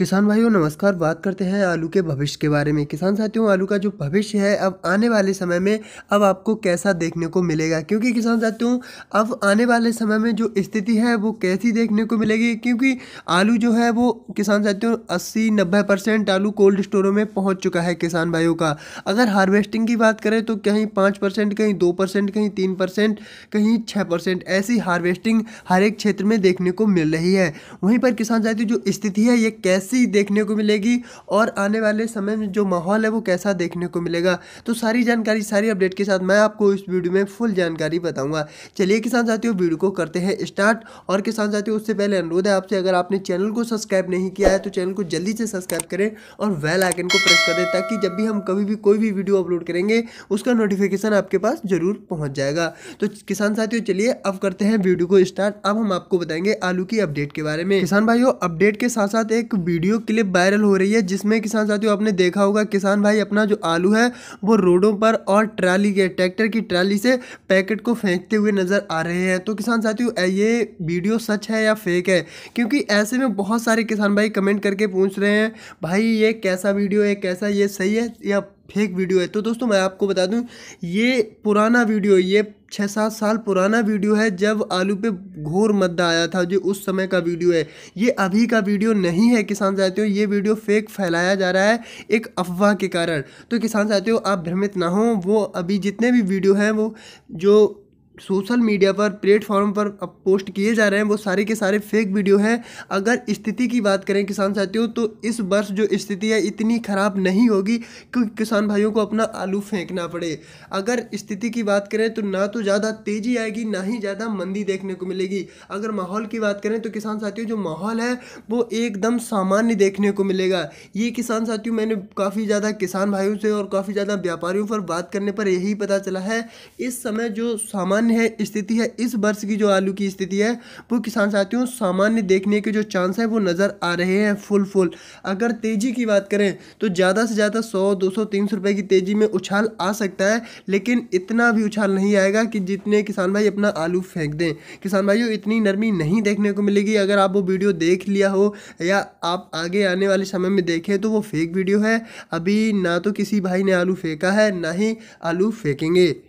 किसान भाइयों नमस्कार बात करते हैं आलू के भविष्य के बारे में किसान साथियों आलू का जो भविष्य है अब आने वाले समय में अब आपको कैसा देखने को मिलेगा क्योंकि किसान साथियों अब आने वाले समय में जो स्थिति है वो कैसी देखने को मिलेगी क्योंकि आलू जो है वो किसान साथियों अस्सी नब्बे परसेंट आलू कोल्ड स्टोरों में पहुँच चुका है किसान भाइयों का अगर हार्वेस्टिंग की बात करें तो कहीं पाँच परसेंट कहीं दो परसेंट कहीं तीन परसेंट कहीं छः परसेंट ऐसी हार्वेस्टिंग हर एक क्षेत्र में देखने को मिल रही है वहीं पर किसान साथियों जो स्थिति है ये कैसे कैसी देखने को मिलेगी और आने वाले समय में जो माहौल है वो कैसा देखने को मिलेगा तो सारी जानकारी सारी अपडेट के साथ मैं आपको इस वीडियो में फुल जानकारी बताऊंगा चलिए किसान साथियों वीडियो को करते हैं स्टार्ट और किसान साथियों उससे पहले अनुरोध है आपसे अगर आपने चैनल को सब्सक्राइब नहीं किया है तो चैनल को जल्दी से सब्सक्राइब करें और वेल आइकन को प्रेस कर दें ताकि जब भी हम कभी भी कोई भी वीडियो अपलोड करेंगे उसका नोटिफिकेशन आपके पास जरूर पहुँच जाएगा तो किसान साथियों चलिए अब करते हैं वीडियो को स्टार्ट अब हम आपको बताएंगे आलू की अपडेट के बारे में किसान भाइयों अपडेट के साथ साथ एक वीडियो वीडियो क्लिप वायरल हो रही है जिसमें किसान साथियों आपने देखा होगा किसान भाई अपना जो आलू है वो रोडों पर और ट्राली के ट्रैक्टर की ट्राली से पैकेट को फेंकते हुए नज़र आ रहे हैं तो किसान साथियों ये वीडियो सच है या फेक है क्योंकि ऐसे में बहुत सारे किसान भाई कमेंट करके पूछ रहे हैं भाई ये कैसा वीडियो है कैसा ये सही है या फेक वीडियो है तो दोस्तों मैं आपको बता दूं ये पुराना वीडियो ये छः सात साल पुराना वीडियो है जब आलू पे घोर मद्दा आया था जो उस समय का वीडियो है ये अभी का वीडियो नहीं है किसान साथियों ये वीडियो फेक फैलाया जा रहा है एक अफवाह के कारण तो किसान साथियों आप भ्रमित ना हों वो अभी जितने भी वीडियो हैं वो जो सोशल मीडिया पर प्लेटफॉर्म पर पोस्ट किए जा रहे हैं वो सारे के सारे फेक वीडियो हैं अगर स्थिति की बात करें किसान साथियों तो इस वर्ष जो स्थिति है इतनी ख़राब नहीं होगी क्योंकि किसान भाइयों को अपना आलू फेंकना पड़े अगर स्थिति की बात करें तो ना तो ज़्यादा तेज़ी आएगी ना ही ज़्यादा मंदी देखने को मिलेगी अगर माहौल की बात करें तो किसान साथियों जो माहौल है वो एकदम सामान्य देखने को मिलेगा ये किसान साथियों मैंने काफ़ी ज़्यादा किसान भाइयों से और काफ़ी ज़्यादा व्यापारियों पर बात करने पर यही पता चला है इस समय जो सामान्य सामान्य है स्थिति है इस वर्ष की जो आलू की स्थिति है वो किसान साथियों सामान्य देखने के जो चांस है वो नज़र आ रहे हैं फुल फुल अगर तेज़ी की बात करें तो ज़्यादा से ज़्यादा सौ दो सौ तीन सौ रुपये की तेज़ी में उछाल आ सकता है लेकिन इतना भी उछाल नहीं आएगा कि जितने किसान भाई अपना आलू फेंक दें किसान भाइयों इतनी नरमी नहीं देखने को मिलेगी अगर आप वो वीडियो देख लिया हो या आप आगे आने वाले समय में देखें तो वो फेक वीडियो है अभी ना तो किसी भाई ने आलू फेंका है ना ही आलू फेंकेंगे